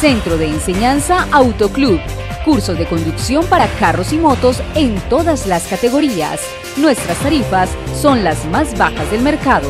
Centro de Enseñanza Autoclub. Cursos de conducción para carros y motos en todas las categorías. Nuestras tarifas son las más bajas del mercado.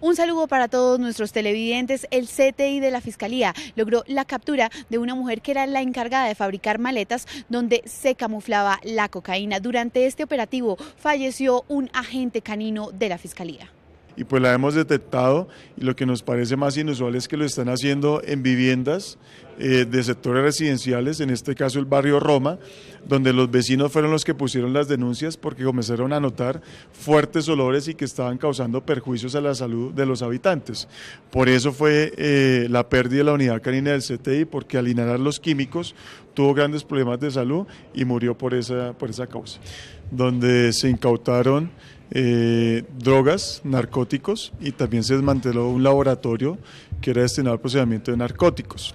Un saludo para todos nuestros televidentes. El CTI de la Fiscalía logró la captura de una mujer que era la encargada de fabricar maletas donde se camuflaba la cocaína. Durante este operativo falleció un agente canino de la Fiscalía y pues la hemos detectado y lo que nos parece más inusual es que lo están haciendo en viviendas eh, de sectores residenciales, en este caso el barrio Roma, donde los vecinos fueron los que pusieron las denuncias porque comenzaron a notar fuertes olores y que estaban causando perjuicios a la salud de los habitantes. Por eso fue eh, la pérdida de la unidad canina del CTI, porque al inhalar los químicos tuvo grandes problemas de salud y murió por esa, por esa causa, donde se incautaron eh, drogas, narcóticos y también se desmanteló un laboratorio que era destinado al procesamiento de narcóticos.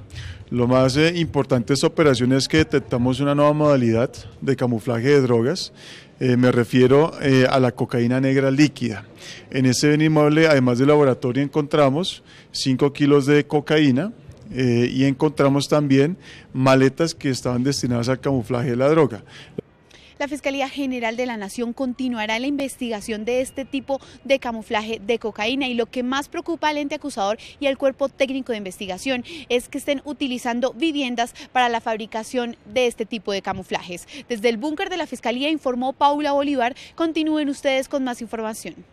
Lo más eh, importante de esta operación es que detectamos una nueva modalidad de camuflaje de drogas. Eh, me refiero eh, a la cocaína negra líquida. En ese inmueble, además del laboratorio, encontramos 5 kilos de cocaína, y encontramos también maletas que estaban destinadas al camuflaje de la droga. La Fiscalía General de la Nación continuará la investigación de este tipo de camuflaje de cocaína y lo que más preocupa al ente acusador y al cuerpo técnico de investigación es que estén utilizando viviendas para la fabricación de este tipo de camuflajes. Desde el búnker de la Fiscalía informó Paula Bolívar. Continúen ustedes con más información.